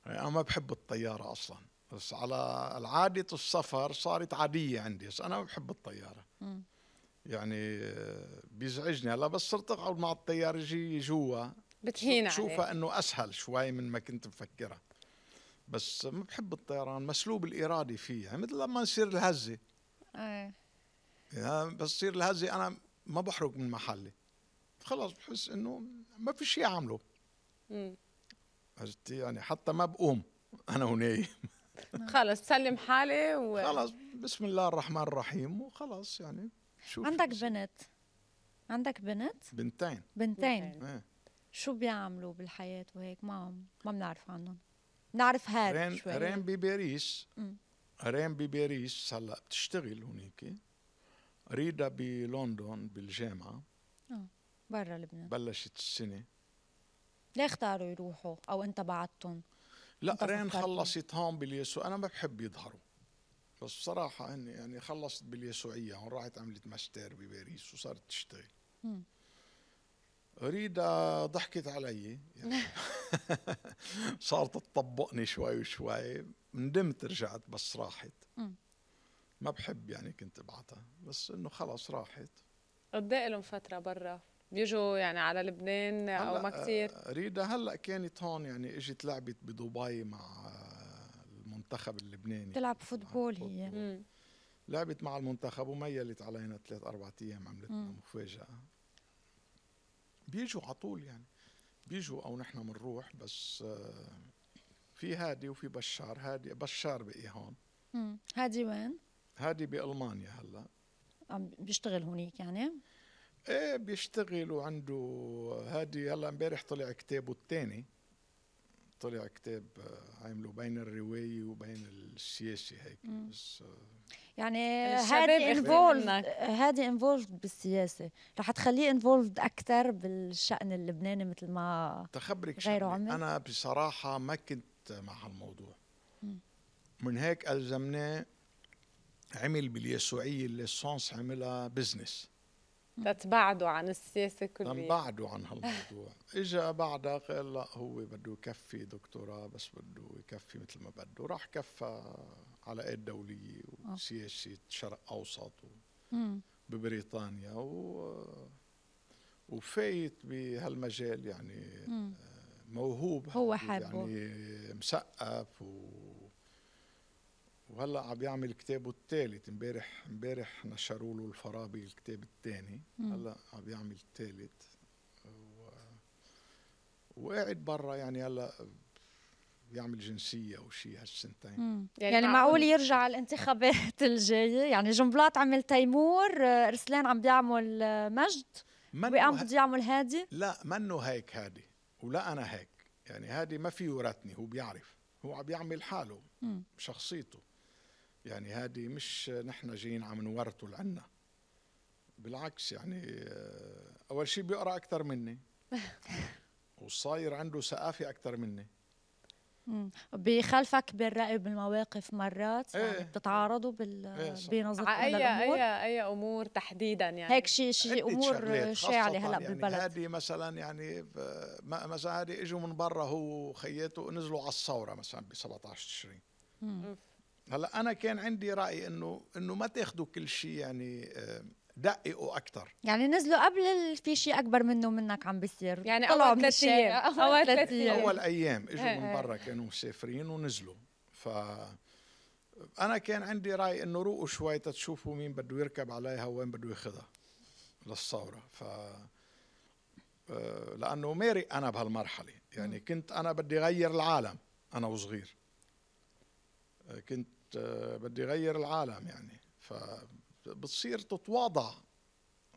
يعني انا ما بحب الطياره اصلا بس على العادة السفر صارت عادية عندي بس أنا ما بحب الطيارة يعني بيزعجني هلا بس صرت أقعد مع الطيارة جوا بتهين بشوفها انه اسهل شوي من ما كنت مفكرها بس ما بحب الطيران مسلوب الارادي فيها مثل لما يصير الهزه ايه بس تصير الهزه انا ما بحرق من محلي خلص بحس انه ما في شيء اعمله عرفتي يعني حتى ما بقوم انا ونايم خلص تسلم حالي و خلص بسم الله الرحمن الرحيم وخلص يعني شوف عندك بنت عندك بنت؟ بنتين بنتين, بنتين. ايه. شو بيعملوا بالحياة وهيك ما ما بنعرف عنهم بنعرف هاد شوي رين بباريس رين بباريس هلا بتشتغل هونيك ريدا بلندن بالجامعة اه برا لبنان بلشت السنة ليه اختاروا يروحوا او انت بعتهم؟ لا انت رين خلصت هون باليسوع انا ما بحب يظهروا بس بصراحة هن يعني خلصت باليسوعية هون راحت عملت ماستر بباريس وصارت تشتغل ريدا ضحكت علي يعني صارت تطبقني شوي وشوي ندمت رجعت بس راحت ما بحب يعني كنت ابعتها بس انه خلص راحت قد ايه لهم فتره برا بيجوا يعني على لبنان او ما كثير ريدا هلا كانت هون يعني اجت لعبت بدبي مع المنتخب اللبناني تلعب فوتبول هي لعبت مع المنتخب وميلت علينا ثلاث اربع ايام عملت لنا مفاجاه بيجوا على طول يعني بيجوا او نحن بنروح بس آه، في هادي وفي بشار هادي بشار بقي هون هادي وين؟ هادي بالمانيا هلا عم بيشتغل هونيك يعني؟ ايه بيشتغل وعنده آه، هادي هلا امبارح طلع كتابه الثاني طلع كتاب آه، عامله بين الرواية وبين السياسة هيك بس آه، يعني هادي انفولد هادي انفولد بالسياسة رح تخليه انفولد أكثر بالشأن اللبناني مثل ما تخبرك غيره عمل أنا بصراحة ما كنت مع هالموضوع من هيك ألزمناه عمل باليسوعية الليسانس عملها بزنس تتبعدوا عن السياسه كليا تتبعدوا عن هالموضوع اجى بعدها قال لا هو بده يكفي دكتوراه بس بده يكفي مثل ما بده راح كفى علاقات دوليه وسياسه شرق اوسط و... ببريطانيا و وفايت بهالمجال يعني مم. آه، موهوب هو حابه يعني مثقف و وهلا عم بيعمل كتابه الثالث امبارح امبارح نشروا له الفارابي الكتاب الثاني هلا عم بيعمل الثالث و... وقاعد برا يعني هلا بيعمل جنسية أو شيء هالسنتين يعني, يعني معقول يرجع على الانتخابات الجاية يعني جنبلاط عمل تيمور آه، رسلان عم بيعمل آه، مجد وقام بده يعمل هادي لا منه هيك هادي ولا أنا هيك يعني هادي ما في يورثني هو بيعرف هو عم بيعمل حاله مم. شخصيته يعني هذه مش نحن جايين عم نورثه لعنا بالعكس يعني آه، اول شيء بيقرا اكثر مني وصاير عنده ثقافه اكثر مني بخلفك بالرأي بالمواقف مرات يعني ايه بتتعارضوا بال ايه بنظرتك على اي اي اي امور تحديدا يعني هيك شيء شيء امور شاعله هلا يعني بالبلد هذه مثلا يعني مثلا هذه اجوا من برا هو وخياته نزلوا على الثوره مثلا ب 17 تشرين هلا انا كان عندي راي انه انه ما تاخذوا كل شيء يعني آه، دققوا اكثر يعني نزلوا قبل في شيء اكبر منه منك عم بيصير يعني اول ثلاث ايام اول ثلاث ايام اول ايام اجوا من إيه، إيه. برا كانوا مسافرين ونزلوا ف انا كان عندي راي انه روقوا شوي تشوفوا مين بده يركب عليها وين بده ياخذها للثوره ف آه، لانه ماري انا بهالمرحله يعني كنت انا بدي اغير العالم انا وصغير آه، كنت بدي اغير العالم يعني فبتصير تتواضع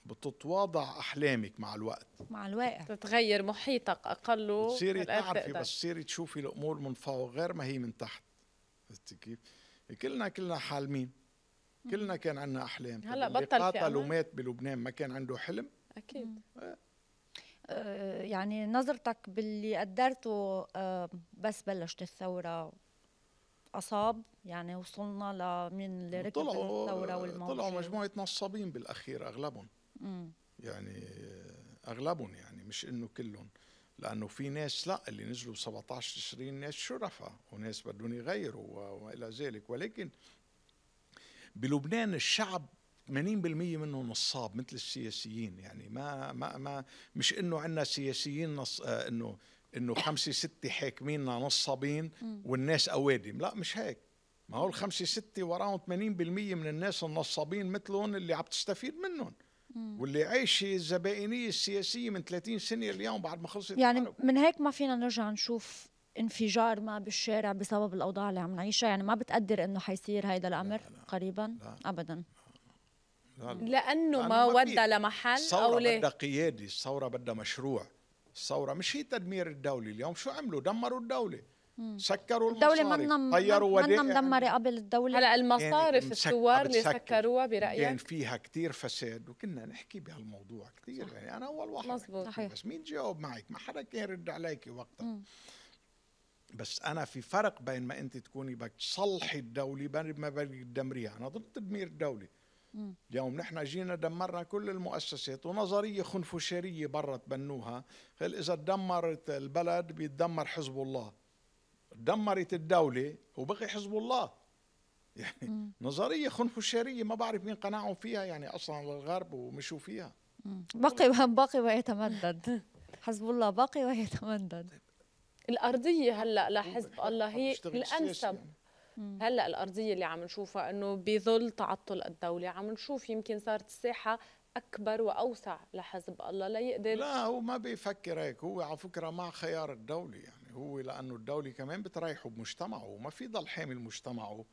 بتتواضع احلامك مع الوقت مع الواقع تتغير محيطك اقل بتصيري تعرفي بس تصيري تشوفي الامور من فوق غير ما هي من تحت عرفتي كيف؟ كلنا كلنا حالمين كلنا كان عندنا احلام هلا بطل في قاتل ومات بلبنان ما كان عنده حلم اكيد أه، يعني نظرتك باللي قدرته أه، بس بلشت الثوره اصاب يعني وصلنا لمن اللي ركب الثوره والموجة طلعوا مجموعه نصابين بالاخير اغلبهم مم. يعني اغلبهم يعني مش انه كلهم لانه في ناس لا اللي نزلوا 17 تشرين ناس شرفاء وناس بدهم يغيروا والى ذلك ولكن بلبنان الشعب 80% منهم نصاب مثل السياسيين يعني ما ما ما مش انه عندنا سياسيين نص آه، انه انه خمسه سته حاكميننا نصابين والناس اوادم لا مش هيك ما هو الخمسه سته وراهم 80% من الناس النصابين مثلهم اللي عم تستفيد منهم واللي عايشه الزبائنيه السياسيه من 30 سنه اليوم بعد ما خلصت يعني الحرب. من هيك ما فينا نرجع نشوف انفجار ما بالشارع بسبب الاوضاع اللي عم نعيشها يعني ما بتقدر انه حيصير هيدا الامر لا لا قريبا لا ابدا لا لا لانه ما ودى لمحل الثوره بدها قياده الثوره بدها مشروع الثوره مش هي تدمير الدوله اليوم شو عملوا دمروا الدوله سكروا المصارف الدولة منا مدمرة قبل الدولة هلا المصارف يعني الثوار اللي سكروها برأيك كان يعني فيها كثير فساد وكنا نحكي بهالموضوع كثير يعني أنا أول واحد مزبوط. صحيح. بس مين جاوب معك ما حدا كان يرد عليك وقتها مم. بس أنا في فرق بين ما أنت تكوني بدك تصلحي الدولة بين ما بدك تدمريها أنا ضد تدمير الدولة اليوم نحن جينا دمرنا كل المؤسسات ونظرية خنفشارية برا تبنوها قال إذا تدمرت البلد بيتدمر حزب الله دمرت الدولة وبقي حزب الله يعني مم. نظرية خنفشارية ما بعرف مين قناعهم فيها يعني أصلا للغرب ومشوا فيها مم. باقي باقي ويتمدد حزب الله باقي ويتمدد طيب، الأرضية هلا لحزب الله هي الأنسب يعني. هلا الارضيه اللي عم نشوفها انه بظل تعطل الدوله عم نشوف يمكن صارت الساحه اكبر واوسع لحزب الله ليقدر لا هو ما بيفكر هيك هو على فكره مع خيار الدوله يعني هو لانه الدوله كمان بتريحه بمجتمعه وما في ضل حامل مجتمعه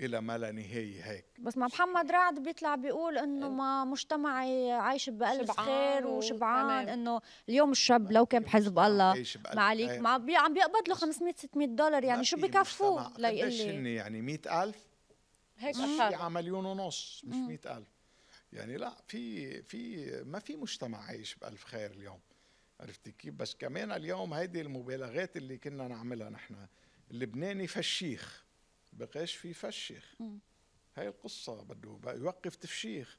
الى ما لا نهايه هيك بس مع محمد رعد بيطلع بيقول انه إيه. ما مجتمعي عايش بقلب خير وشبعان انه اليوم الشاب لو كان بحزب الله ما عليك ما عم بيقبض له 500 600 دولار يعني شو إيه، بكفوه ليقول لي يعني 100000 هيك على مليون ونص مش 100000 يعني لا في في ما في مجتمع عايش بألف خير اليوم عرفتي كيف بس كمان اليوم هيدي المبالغات اللي كنا نعملها نحن اللبناني فشيخ بقاش في فشيخ هاي القصة بده يوقف تفشيخ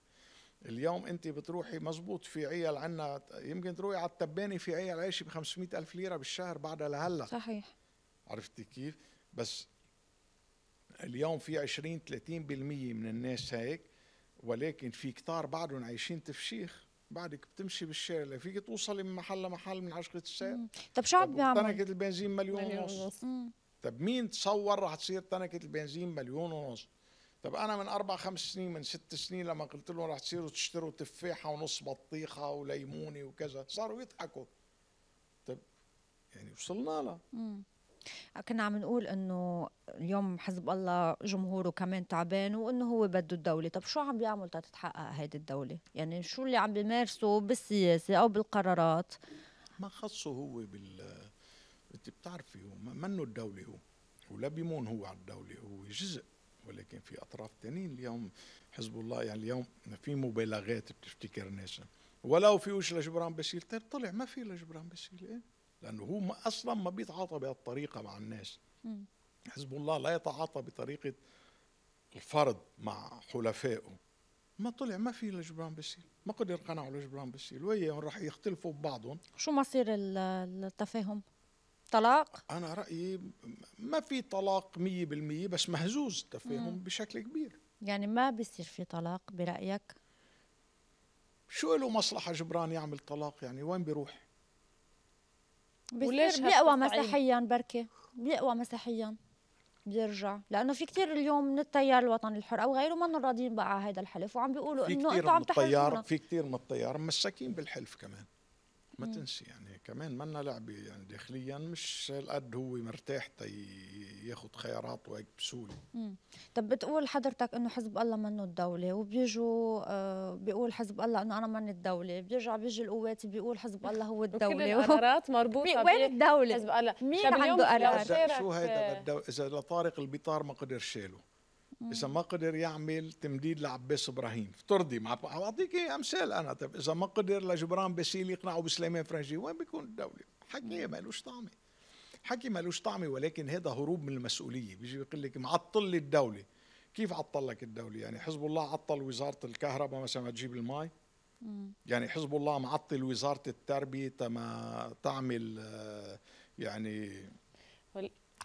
اليوم انت بتروحي مزبوط في عيال عنا يمكن تروحي على التباني في عيال عايشة ب 500 ألف ليرة بالشهر بعدها لهلا صحيح عرفتي كيف بس اليوم في 20 30% من الناس هيك ولكن في كتار بعدهم عايشين تفشيخ بعدك بتمشي بالشارع فيك توصلي من محل لمحل من عشرة الساعة طب بيعملوا؟ بيعمل البنزين مليون ونص طب مين تصور راح تصير تنكه البنزين مليون ونص طب انا من اربع خمس سنين من ست سنين لما قلت لهم راح تصيروا تشتروا تفاحه ونص بطيخه وليمونه وكذا صاروا يضحكوا طب يعني وصلنا لها كنا عم نقول انه اليوم حزب الله جمهوره كمان تعبان وانه هو بده الدوله، طب شو عم بيعمل تتحقق هيدي الدوله؟ يعني شو اللي عم بيمارسه بالسياسه او بالقرارات؟ ما خصه هو بال انت بتعرفي هو منه الدولة هو ولا بيمون هو على الدولة هو جزء ولكن في اطراف ثانيين اليوم حزب الله يعني اليوم في مبالغات بتفتكر الناس ولو في وش لجبران بشير طيب طلع ما في لجبران بشير إيه؟ لانه هو ما اصلا ما بيتعاطى بهالطريقه مع الناس حزب الله لا يتعاطى بطريقه الفرد مع حلفائه ما طلع ما في لجبران بشير ما قدر قنعه لجبران بشير وهي راح يختلفوا ببعضهم شو مصير التفاهم طلاق؟ أنا رأيي ما في طلاق مية بالمية بس مهزوز التفاهم بشكل كبير يعني ما بيصير في طلاق برأيك؟ شو له مصلحة جبران يعمل طلاق يعني وين بيروح؟ وليش بيقوى مسيحيا بركي بيقوى مسيحيا بيرجع لانه في كثير اليوم من التيار الوطني الحر او غيره ما راضيين بقى على هذا الحلف وعم بيقولوا انه انتم عم تحلفونا في كثير من التيار مساكين بالحلف كمان ما تنسي يعني كمان منا لعبه يعني داخليا مش الأد هو مرتاح تي ياخد خياراته هيك بسهوله طب بتقول حضرتك انه حزب الله منه الدوله وبيجوا آه بيقول حزب الله انه انا من الدوله بيرجع بيجي القوات بيقول حزب الله هو الدوله وكل القرارات مربوطه وين الدوله حزب الله مين عنده قرار شو هيدا اذا لطارق البطار ما قدر شاله اذا ما قدر يعمل تمديد لعباس ابراهيم افترضي مع اعطيك امثال انا طيب اذا ما قدر لجبران باسيل يقنعه بسليمان فرنجي وين بيكون الدوله؟ حكي مالوش طعمه حكي مالوش طعمه ولكن هذا هروب من المسؤوليه بيجي بيقول لك معطل لي الدوله كيف عطل لك الدوله؟ يعني حزب الله عطل وزاره الكهرباء مثلا ما تجيب المي يعني حزب الله معطل وزاره التربيه تما تعمل آه، يعني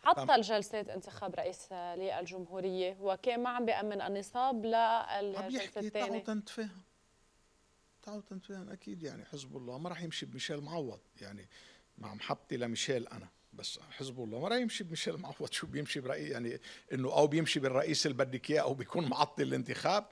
عطل جلسة انتخاب رئيس للجمهورية وكان ما عم بيأمن النصاب للجلسة الثانية عم يحكي تنتفاهم تعوا تنتفاهم أكيد يعني حزب الله ما راح يمشي بميشيل معوض يعني مع محبتي لميشيل أنا بس حزب الله ما راح يمشي بميشيل معوض شو بيمشي برأي يعني إنه أو بيمشي بالرئيس اللي بدك إياه أو بيكون معطل الانتخاب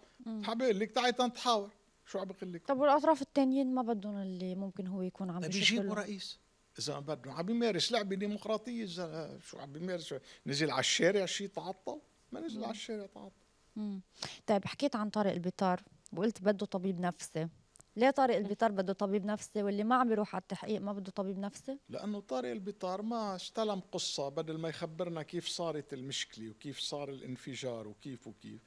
حابب لك تعي تنتحاور شو عم بقول لك طب والأطراف الثانيين ما بدهم اللي ممكن هو يكون عم بيشوف بيجيبوا رئيس زلمة بده عم بيمارس لعبه ديمقراطيه الزلمه شو عم بيمارس نزل على الشارع شيء تعطل ما نزل مم. على الشارع تعطل مم. طيب حكيت عن طارق البيطار وقلت بده طبيب نفسي ليه طارق البيطار بده طبيب نفسي واللي ما عم بيروح على التحقيق ما بده طبيب نفسي؟ لأنه طارق البيطار ما استلم قصة بدل ما يخبرنا كيف صارت المشكلة وكيف صار الانفجار وكيف وكيف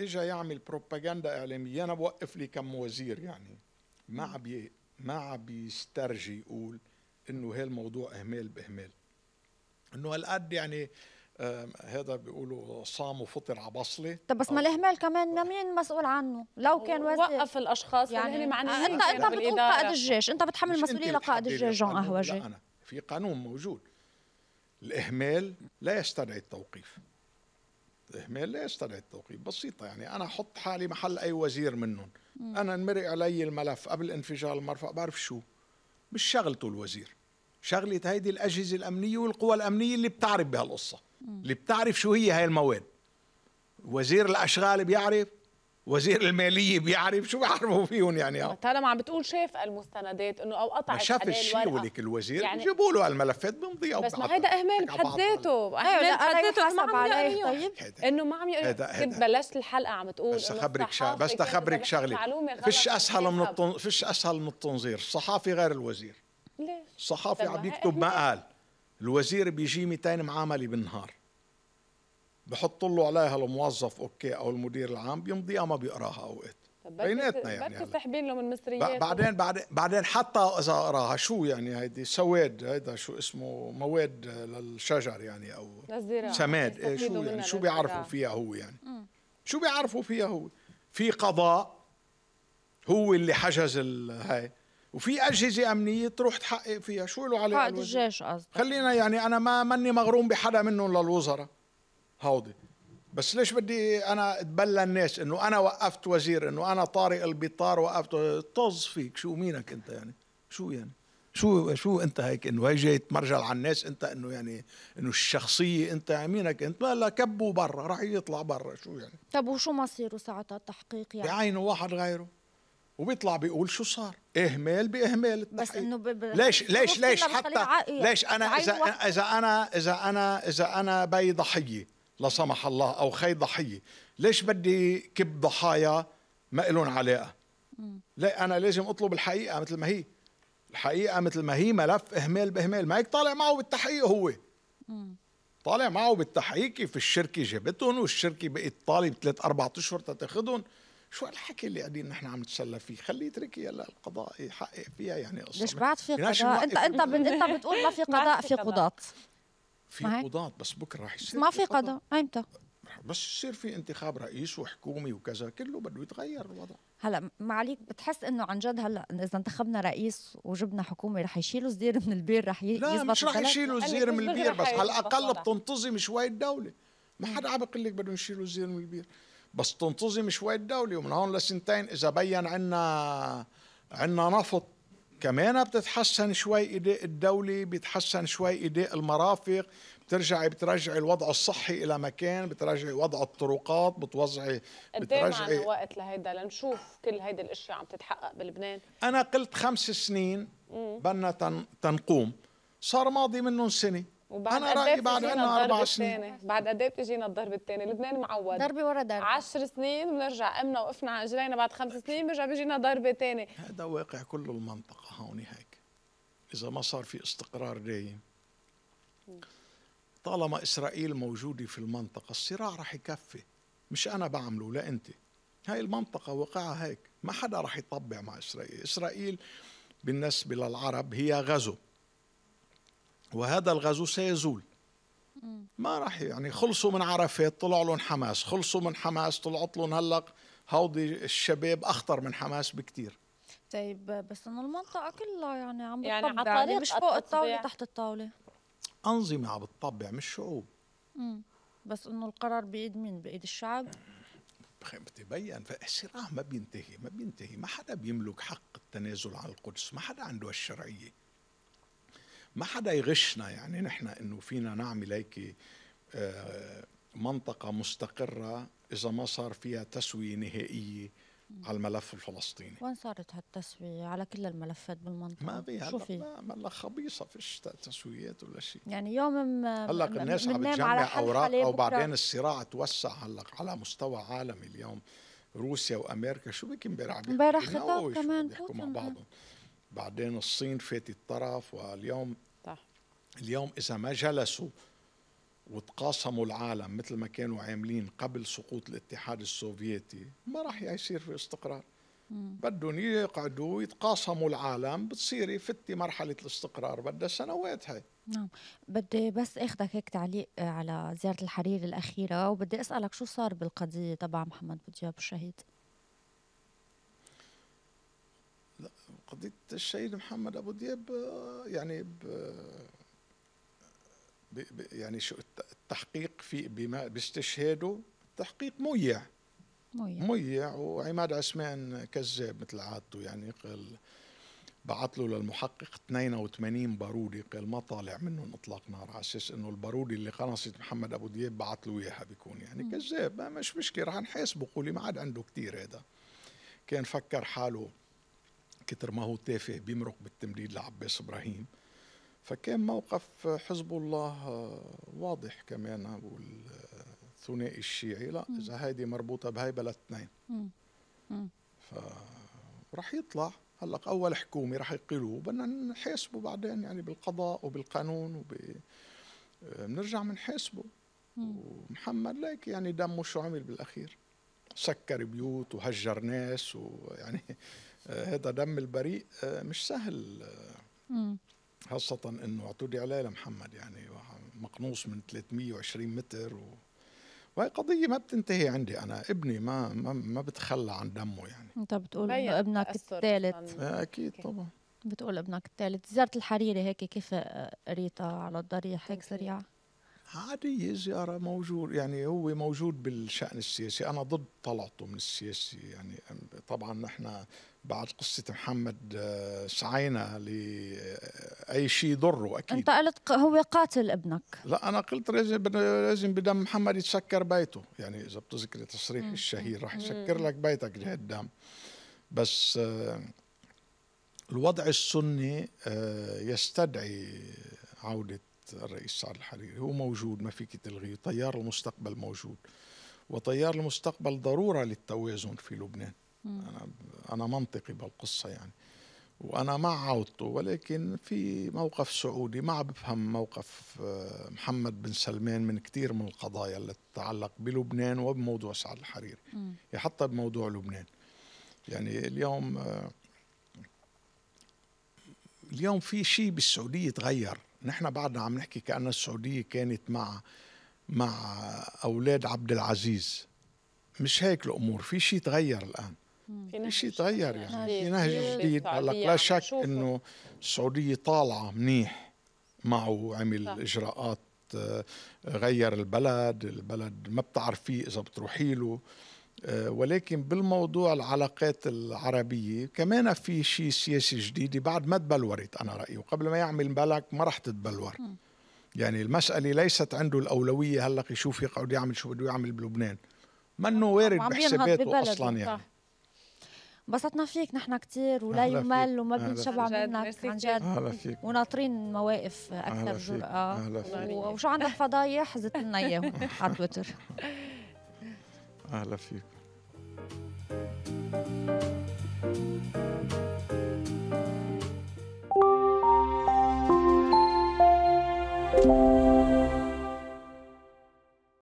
إجا يعمل بروباغندا إعلامية أنا بوقف لي كم وزير يعني ما عم ما بيسترجي يقول انه هالموضوع اهمال باهمال انه هالقد يعني آه هذا بيقولوا صام وفطر على بصله طب بس آه. ما الاهمال كمان مين مسؤول عنه لو كان وزير وقف الاشخاص يعني اللي معنى آه، انت انت بتقول قائد الجيش انت بتحمل المسؤوليه لقائد الجيش جون قهوجي انا في قانون موجود الاهمال لا يستدعي التوقيف إهمال ليش طريقة التوقيف بسيطة يعني أنا أحط حالي محل أي وزير منهم مم. أنا انمرق علي الملف قبل انفجار المرفأ بعرف شو مش شغلته الوزير شغلة هيدي الأجهزة الأمنية والقوى الأمنية اللي بتعرف بهالقصة اللي بتعرف شو هي هاي المواد وزير الأشغال بيعرف وزير الماليه بيعرف شو بيعرفوا فيهم يعني اه طالما عم بتقول شاف المستندات انه او قطع ما شاف الشيء ولك الوزير يعني جيبوا له الملفات بمضي او بس ما هيدا اهمال بحد ذاته اهمال بحد ذاته ما عم عليه طيب انه ما عم كنت بلشت الحلقه عم تقول بس اخبرك شغل بس تخبرك شغله فيش اسهل من فيش اسهل من التنظير الصحافي غير الوزير ليش الصحافي عم يكتب ما قال الوزير بيجي 200 معامله بالنهار بحط له عليها الموظف اوكي او المدير العام بيمضيها ما بيقراها اوقات بيناتنا يعني بركي ساحبين له من مصريات بعدين بعدين بعدين حتى اذا اقراها شو يعني هيدي سواد هيدا شو اسمه مواد للشجر يعني او للزراعة سماد إيه شو يعني شو بيعرفوا فيها هو يعني مم. شو بيعرفوا فيها هو في قضاء هو اللي حجز هاي وفي اجهزه امنيه تروح تحقق فيها شو له علاقه قائد الجيش قصدك خلينا يعني انا ما ماني مغروم بحدا منهم للوزراء هودي بس ليش بدي انا اتبلى الناس انه انا وقفت وزير انه انا طارق البطار وقفت طز فيك شو مينك انت يعني شو يعني شو شو انت هيك انه هي جاي تمرجل على الناس انت انه يعني انه الشخصيه انت يعني مينك انت لا كبوا برا رح يطلع برا شو يعني طب وشو مصيره ساعتها التحقيق يعني بعينه واحد غيره وبيطلع بيقول شو صار اهمال باهمال بس انه ليش ليش ليش حتى ليش انا اذا اذا انا اذا انا اذا انا بي ضحيه لا سمح الله او خي ضحيه ليش بدي كب ضحايا ما لهم علاقه لا انا لازم اطلب الحقيقه مثل ما هي الحقيقه مثل ما هي ملف اهمال باهمال ما هيك طالع معه بالتحقيق هو طالع معه بالتحقيق كيف الشركه جابتهم والشركه بقت طالب ثلاث اربع اشهر تاخذهم شو هالحكي اللي قاعدين نحن عم نتسلى فيه خليه يتركي هلا القضاء يحقق فيها يعني قصه ليش بعد في قضاء انت انت انت بتقول ما في قضاء في قضاة في قضاة بس بكره راح يصير ما في قضاء ايمتى؟ بس يصير في انتخاب رئيس وحكومي وكذا كله بده يتغير الوضع هلا ما عليك بتحس انه عن جد هلا اذا انتخبنا رئيس وجبنا حكومه رح يشيلوا صدير من البير رح يزبط لا مش رح يشيلوا صدير من البير بس على الاقل بتنتظم شوي الدوله ما حدا عم بيقول لك بدهم يشيلوا صدير من البير بس تنتظم شوي الدوله ومن هون لسنتين اذا بين عنا عنا نفط كمان بتتحسن شوي اداء الدوله بيتحسن شوي اداء المرافق بترجعي بترجعي الوضع الصحي الى مكان بترجعي وضع الطرقات بتوزعي بترجع قد إيه وقت لهيدا لنشوف كل هيدي الاشياء عم تتحقق بلبنان انا قلت خمس سنين بدنا تنقوم صار ماضي منهم سنه وبعد انا رايي بعد انه اربع سنين بعد قد ايه بتجينا الضرب الثاني لبنان معود ضربه ورا ضربه 10 سنين بنرجع امنا وقفنا على رجلينا بعد خمس سنين بيرجع بيجينا ضربه ثاني هذا واقع كل المنطقه هون هيك اذا ما صار في استقرار دايم طالما اسرائيل موجوده في المنطقه الصراع راح يكفي مش انا بعمله لا انت هاي المنطقه وقعها هيك ما حدا راح يطبع مع اسرائيل اسرائيل بالنسبه للعرب هي غزو وهذا الغزو سيزول ما راح يعني خلصوا من عرفات طلع لهم حماس خلصوا من حماس طلعت لهم هلق هودي الشباب اخطر من حماس بكثير طيب بس انه المنطقه كلها يعني عم يعني بتطبع يعني, مش فوق الطاوله تحت الطاوله انظمه عم بتطبع مش شعوب امم بس انه القرار بايد مين بايد الشعب بتبين فالصراع ما بينتهي ما بينتهي ما حدا بيملك حق التنازل عن القدس ما حدا عنده الشرعيه ما حدا يغشنا يعني نحن انه فينا نعمل هيك آه، منطقة مستقرة إذا ما صار فيها تسوية نهائية على الملف الفلسطيني وين صارت هالتسوية على كل الملفات بالمنطقة ما في شو في ما هلا خبيصة فيش تسويات ولا شيء يعني يوم هلا الناس عم بتجمع أوراق أو بعدين الصراع توسع هلا على مستوى عالمي اليوم روسيا وامريكا شو بك امبارح امبارح خطاب كمان مع آه. بعضهم بعدين الصين فاتت طرف واليوم اليوم إذا ما جلسوا وتقاسموا العالم مثل ما كانوا عاملين قبل سقوط الاتحاد السوفيتي ما راح يصير في استقرار بدهم يقعدوا يتقاسموا العالم بتصيري فتي مرحلة الاستقرار بدها سنوات هاي نعم بدي بس اخذك هيك تعليق آه، على زيارة الحرير الأخيرة وبدي أسألك شو صار بالقضية تبع محمد بودياب الشهيد قضية الشهيد محمد أبو دياب آه، يعني يعني شو التحقيق في بما باستشهاده تحقيق مويع مويع مويع وعماد عثمان كذاب مثل عادته يعني قال بعت له للمحقق 82 باروده قال ما طالع منهم اطلاق نار على اساس انه الباروده اللي قنصت محمد ابو دياب بعت له اياها بيكون يعني كذاب مش مشكله رح نحاسبه قولي ما عاد عنده كثير هذا كان فكر حاله كتر ما هو تافه بيمرق بالتمديد لعباس ابراهيم فكان موقف حزب الله واضح كمان والثنائي الشيعي لا اذا هيدي مربوطه بهيبه ف فراح يطلع هلا اول حكومه راح يقيلوه بدنا نحاسبه بعدين يعني بالقضاء وبالقانون وب بنرجع آه، بنحاسبه ومحمد ليك يعني دمه شو عمل بالاخير سكر بيوت وهجر ناس ويعني آه، هذا دم البريء آه، مش سهل خاصة انه اعتدي عليه لمحمد يعني مقنوص من 320 متر و... وهي قضية ما بتنتهي عندي أنا ابني ما ما, ما بتخلى عن دمه يعني أنت بتقول ابنك الثالث آه، أكيد طبعا بتقول ابنك الثالث زيارة الحريري هيك كيف قريتها على الضريح هيك سريعة عادية زيارة موجود يعني هو موجود بالشأن السياسي أنا ضد طلعته من السياسي يعني طبعا نحن بعد قصة محمد آه، سعينا لأي آه، شيء يضره أكيد أنت قلت هو قاتل ابنك لا أنا قلت لازم لازم بدم محمد يتسكر بيته يعني إذا بتذكري تصريح الشهير راح يسكر لك بيتك بهالدم بس آه، الوضع السني يستدعي عودة الرئيس سعد الحريري هو موجود ما فيك تلغيه تيار المستقبل موجود وتيار المستقبل ضرورة للتوازن في لبنان انا انا منطقي بالقصه يعني وانا مع عودته ولكن في موقف سعودي ما بفهم موقف آه، محمد بن سلمان من كثير من القضايا اللي تتعلق بلبنان وبموضوع سعد الحريري يعني حتى بموضوع لبنان يعني اليوم آه، اليوم في شيء بالسعوديه تغير نحن بعدنا عم نحكي كأن السعودية كانت مع مع أولاد عبد العزيز مش هيك الأمور في شيء تغير الآن شيء تغير يعني, يعني. في نهج جديد هلا لا يعني، شك انه السعوديه طالعه منيح معه عمل اجراءات آه، غير البلد البلد ما بتعرفيه اذا بتروحي له آه، ولكن بالموضوع العلاقات العربية كمان في شيء سياسي جديد بعد ما تبلورت أنا رأيي وقبل ما يعمل بالك ما راح تتبلور يعني المسألة ليست عنده الأولوية هلا يشوف يقعد يعمل شو بده يعمل بلبنان منه آه، وارد بحساباته أصلا يعني انبسطنا فيك نحن كثير ولا يمل وما بنشبع منك عن جد وناطرين مواقف اكثر جرأه وشو عندك فضايح زدت لنا اياهم على تويتر اهلا فيك thank you